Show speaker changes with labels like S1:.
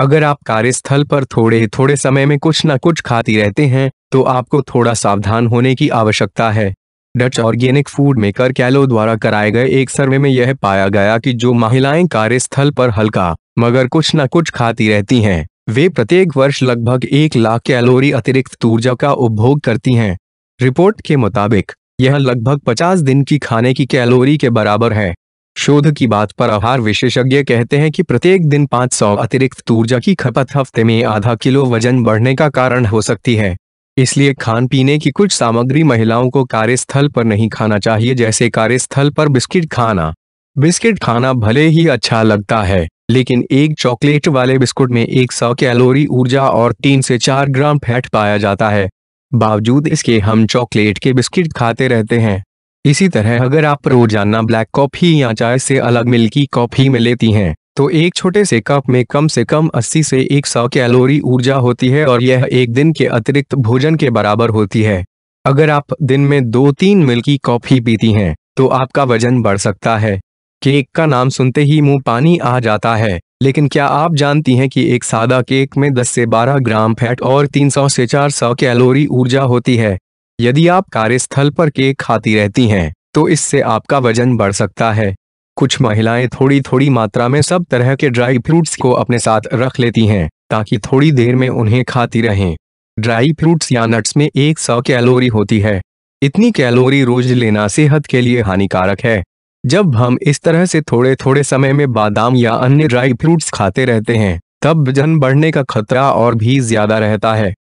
S1: अगर आप कार्यस्थल पर थोड़े थोड़े समय में कुछ न कुछ खाती रहते हैं तो आपको थोड़ा सावधान होने की आवश्यकता है डच ऑर्गेनिक फूड मेकर कैलो द्वारा कराए गए एक सर्वे में यह पाया गया कि जो महिलाएं कार्यस्थल पर हल्का मगर कुछ न कुछ खाती रहती हैं वे प्रत्येक वर्ष लगभग एक लाख कैलोरी अतिरिक्त ऊर्जा का उपभोग करती हैं रिपोर्ट के मुताबिक यह लगभग 50 दिन की खाने की कैलोरी के बराबर है शोध की बात पर आहार विशेषज्ञ कहते हैं कि प्रत्येक दिन 500 अतिरिक्त ऊर्जा की खपत हफ्ते में आधा किलो वजन बढ़ने का कारण हो सकती है इसलिए खान पीने की कुछ सामग्री महिलाओं को कार्यस्थल पर नहीं खाना चाहिए जैसे कार्यस्थल पर बिस्किट खाना बिस्किट खाना भले ही अच्छा लगता है लेकिन एक चॉकलेट वाले बिस्कुट में 100 कैलोरी ऊर्जा और 3 से 4 ग्राम फैट पाया जाता है बावजूद इसके हम चॉकलेट के बिस्किट खाते रहते हैं इसी तरह अगर आप रोजाना ब्लैक कॉफी या चाय से अलग मिल्की कॉफी में लेती हैं तो एक छोटे से कप में कम से कम 80 से 100 कैलोरी ऊर्जा होती है और यह एक दिन के अतिरिक्त भोजन के बराबर होती है अगर आप दिन में दो तीन मिल्की कॉफी पीती हैं तो आपका वजन बढ़ सकता है केक का नाम सुनते ही मुंह पानी आ जाता है लेकिन क्या आप जानती हैं कि एक सादा केक में 10 से 12 ग्राम फैट और 300 से 400 कैलोरी ऊर्जा होती है यदि आप कार्यस्थल पर केक खाती रहती हैं तो इससे आपका वजन बढ़ सकता है कुछ महिलाएं थोड़ी थोड़ी मात्रा में सब तरह के ड्राई फ्रूट्स को अपने साथ रख लेती हैं ताकि थोड़ी देर में उन्हें खाती रहें ड्राई फ्रूट्स या नट्स में एक सौ कैलोरी होती है इतनी कैलोरी रोज लेना सेहत के लिए हानिकारक है जब हम इस तरह से थोड़े थोड़े समय में बादाम या अन्य ड्राई फ्रूट्स खाते रहते हैं तब वजन बढ़ने का खतरा और भी ज्यादा रहता है